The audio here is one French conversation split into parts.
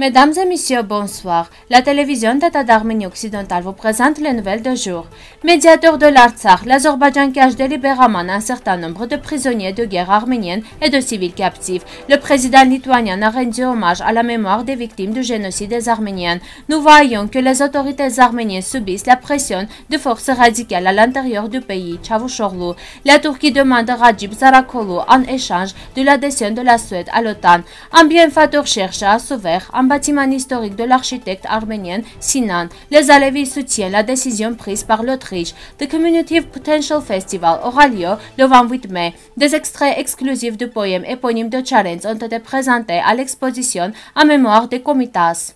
Mesdames et messieurs, bonsoir. La télévision d'État d'Arménie occidentale vous présente les nouvelles de jour. Médiateur de l'Artsakh, l'Azerbaïdjan cache délibérément un certain nombre de prisonniers de guerre arménienne et de civils captifs. Le président lituanien a rendu hommage à la mémoire des victimes du génocide des Arméniennes. Nous voyons que les autorités arméniennes subissent la pression de forces radicales à l'intérieur du pays, Çavuşoğlu. La Turquie demande à Rajib Zarakoglu en échange de l'adhésion de la Suède à l'OTAN. Un bienfaiteur cherche à sauver bâtiment historique de l'architecte arménien Sinan, les Alevis soutiennent la décision prise par l'Autriche. The Community Potential Festival aura lieu le 28 mai. Des extraits exclusifs du poème éponyme de challenge ont été présentés à l'exposition en mémoire des Comitas.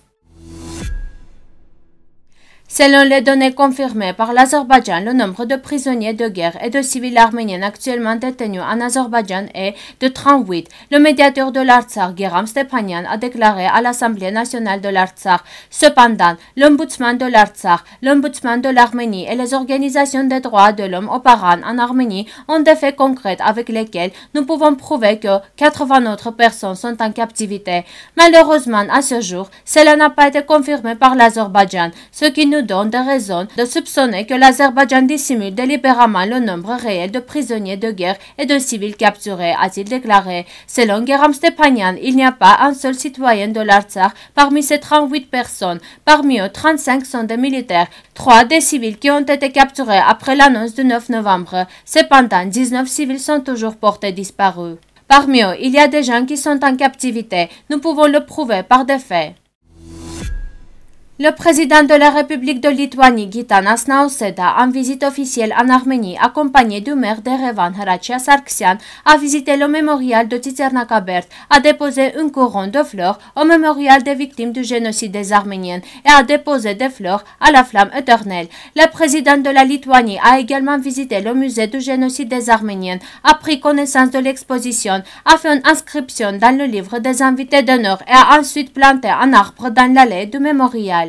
Selon les données confirmées par l'Azerbaïdjan, le nombre de prisonniers de guerre et de civils arméniens actuellement détenus en Azerbaïdjan est de 38. Le médiateur de l'Artsakh, Guéram Stepanian, a déclaré à l'Assemblée nationale de l'Artsakh. Cependant, l'ombudsman de l'Artsakh, l'ombudsman de l'Arménie et les organisations des droits de l'homme opérant en Arménie ont des faits concrets avec lesquels nous pouvons prouver que 80 autres personnes sont en captivité. Malheureusement, à ce jour, cela n'a pas été confirmé par l'Azerbaïdjan, ce qui nous donne des raisons de soupçonner que l'Azerbaïdjan dissimule délibérément le nombre réel de prisonniers de guerre et de civils capturés, a-t-il déclaré. Selon Guéram Stepanian, il n'y a pas un seul citoyen de l'Artsakh parmi ces 38 personnes. Parmi eux, 35 sont des militaires, 3 des civils qui ont été capturés après l'annonce du 9 novembre. Cependant, 19 civils sont toujours portés disparus. Parmi eux, il y a des gens qui sont en captivité. Nous pouvons le prouver par des faits. Le président de la République de Lituanie, Gitanas Nauseda, en visite officielle en Arménie, accompagné du maire d'Erevan, Harachia Sarkisian, a visité le mémorial de Tizernakabert, a déposé une couronne de fleurs au mémorial des victimes du génocide des Arméniennes et a déposé des fleurs à la flamme éternelle. Le président de la Lituanie a également visité le musée du génocide des Arméniennes, a pris connaissance de l'exposition, a fait une inscription dans le livre des invités d'honneur et a ensuite planté un arbre dans l'allée du mémorial.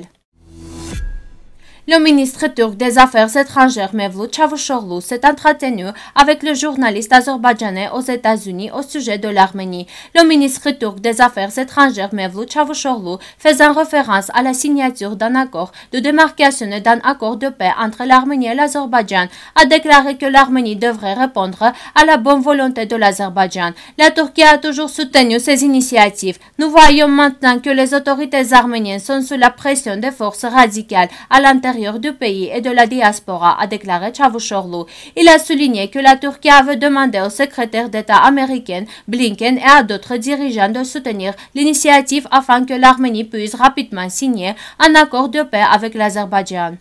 Le ministre turc des Affaires étrangères Mevlut Çavuşoğlu s'est entretenu avec le journaliste azerbaïdjanais aux États-Unis au sujet de l'Arménie. Le ministre turc des Affaires étrangères Mevlut Çavuşoğlu faisant référence à la signature d'un accord de démarcation et d'un accord de paix entre l'Arménie et l'Azerbaïdjan a déclaré que l'Arménie devrait répondre à la bonne volonté de l'Azerbaïdjan. La Turquie a toujours soutenu ces initiatives. Nous voyons maintenant que les autorités arméniennes sont sous la pression des forces radicales à l'intérieur du pays et de la diaspora, a déclaré Chavushoglu. Il a souligné que la Turquie avait demandé au secrétaire d'État américain Blinken et à d'autres dirigeants de soutenir l'initiative afin que l'Arménie puisse rapidement signer un accord de paix avec l'Azerbaïdjan.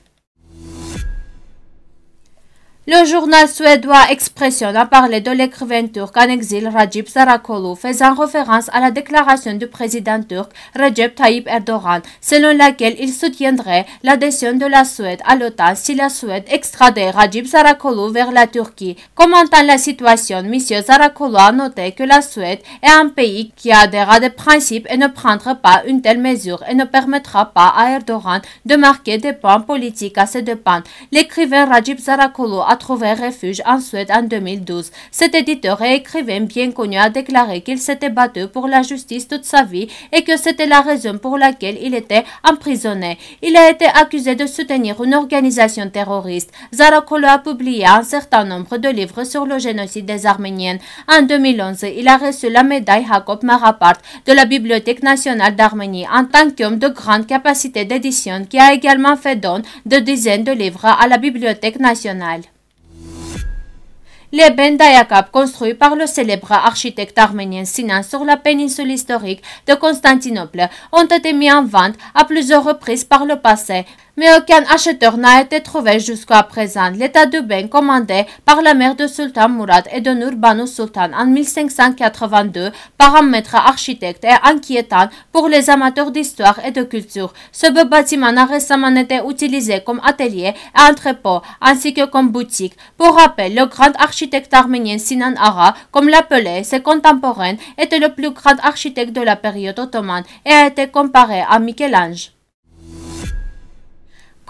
Le journal suédois Expression a parlé de l'écrivain turc en exil Rajib Sarakolu, faisant référence à la déclaration du président turc Recep Tayyip Erdogan, selon laquelle il soutiendrait l'adhésion de la Suède à l'OTAN si la Suède extradait Rajib Sarakolu vers la Turquie. Commentant la situation, M. Sarakolu a noté que la Suède est un pays qui adhère à des principes et ne prendra pas une telle mesure et ne permettra pas à Erdogan de marquer des points politiques à ses dépens. L'écrivain Rajib Sarakolu a a trouvé refuge en Suède en 2012. Cet éditeur et écrivain bien connu a déclaré qu'il s'était battu pour la justice toute sa vie et que c'était la raison pour laquelle il était emprisonné. Il a été accusé de soutenir une organisation terroriste. Zarokolo a publié un certain nombre de livres sur le génocide des Arméniennes. En 2011, il a reçu la médaille Jacob Marapart de la Bibliothèque nationale d'Arménie en tant qu'homme de grande capacité d'édition qui a également fait don de dizaines de livres à la Bibliothèque nationale les Ben construits par le célèbre architecte arménien Sinan sur la péninsule historique de Constantinople ont été mis en vente à plusieurs reprises par le passé, mais aucun acheteur n'a été trouvé jusqu'à présent. L'état de bain commandé par la mère de Sultan Murad et de Nurbanu Sultan en 1582, maître architecte est inquiétant pour les amateurs d'histoire et de culture. Ce beau bâtiment a récemment été utilisé comme atelier et entrepôt, ainsi que comme boutique. Pour rappel, le grand architecte arménien Sinan Ara, comme l'appelait ses contemporains, était le plus grand architecte de la période ottomane et a été comparé à Michel-Ange.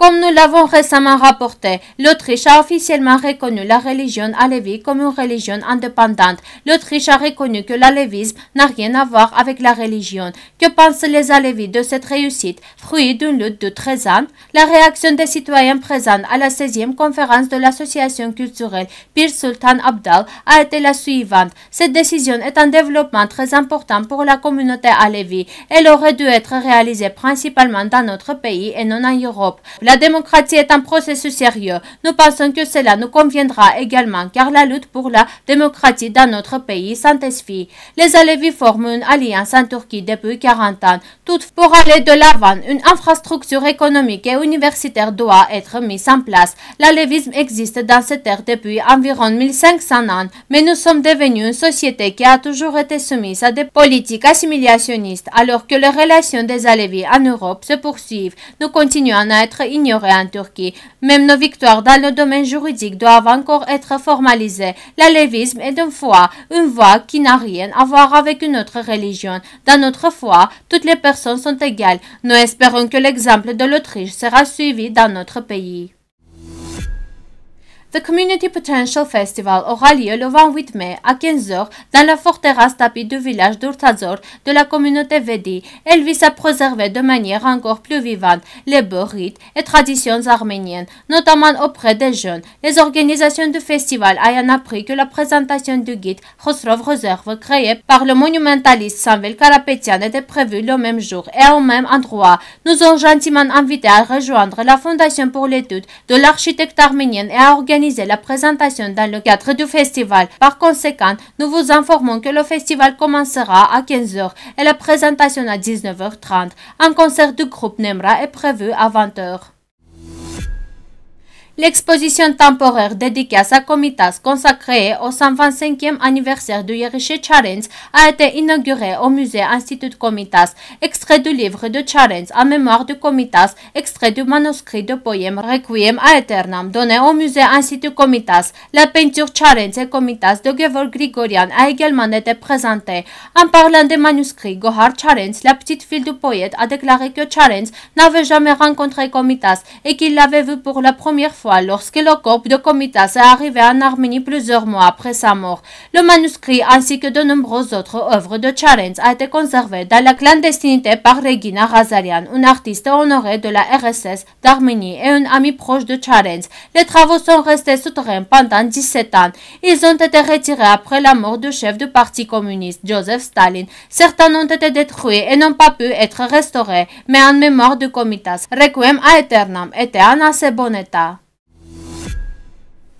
Comme nous l'avons récemment rapporté, l'Autriche a officiellement reconnu la religion alévi comme une religion indépendante. L'Autriche a reconnu que l'alévisme n'a rien à voir avec la religion. Que pensent les alévis de cette réussite, fruit d'une lutte de 13 ans La réaction des citoyens présents à la 16e conférence de l'association culturelle Pir Sultan Abdal a été la suivante. Cette décision est un développement très important pour la communauté alévi. Elle aurait dû être réalisée principalement dans notre pays et non en Europe. La démocratie est un processus sérieux. Nous pensons que cela nous conviendra également car la lutte pour la démocratie dans notre pays s'intensifie. Les Alevis forment une alliance en Turquie depuis 40 ans. Tout pour aller de l'avant, une infrastructure économique et universitaire doit être mise en place. L'alévisme existe dans cette terre depuis environ 1500 ans, mais nous sommes devenus une société qui a toujours été soumise à des politiques assimilationnistes alors que les relations des Alevis en Europe se poursuivent. Nous continuons à être ignorés en Turquie. Même nos victoires dans le domaine juridique doivent encore être formalisées. L'alévisme est une foi, une voie qui n'a rien à voir avec une autre religion. Dans notre foi, toutes les personnes sont égales. Nous espérons que l'exemple de l'Autriche sera suivi dans notre pays. The Community Potential Festival aura lieu le 28 mai à 15h dans la forteresse tapis du village d'Urtazor de la communauté Vedi. Elle vise à préserver de manière encore plus vivante les beaux rites et traditions arméniennes, notamment auprès des jeunes. Les organisations du festival ayant appris que la présentation du guide Khosrov Reserve créé par le monumentaliste Samuel Karapetian était prévue le même jour et au même endroit, nous ont gentiment invité à rejoindre la Fondation pour l'étude de l'architecte arménienne et à organiser la présentation dans le cadre du festival. Par conséquent, nous vous informons que le festival commencera à 15h et la présentation à 19h30. Un concert du groupe Nemra est prévu à 20h. L'exposition temporaire dédiée à sa comitas consacrée au 125e anniversaire de Yerishe Charens a été inaugurée au musée Institut Comitas. Extrait du livre de Charens en mémoire de Comitas, extrait du manuscrit de poème Requiem à Eternam donné au musée Institut Comitas. La peinture Charens et Comitas de Georg Grigorian a également été présentée. En parlant des manuscrits, Gohar Charens, la petite fille du poète, a déclaré que Charens n'avait jamais rencontré Comitas et qu'il l'avait vu pour la première fois lorsque le corps de Comitas est arrivé en Arménie plusieurs mois après sa mort. Le manuscrit ainsi que de nombreuses autres œuvres de Charenz a été conservé dans la clandestinité par Regina Razarian, une artiste honorée de la RSS d'Arménie et une amie proche de Charenz. Les travaux sont restés souterrains pendant 17 ans. Ils ont été retirés après la mort du chef du parti communiste, Joseph Staline. Certains ont été détruits et n'ont pas pu être restaurés, mais en mémoire de Comitas, Requiem a Aeternam était en assez bon état.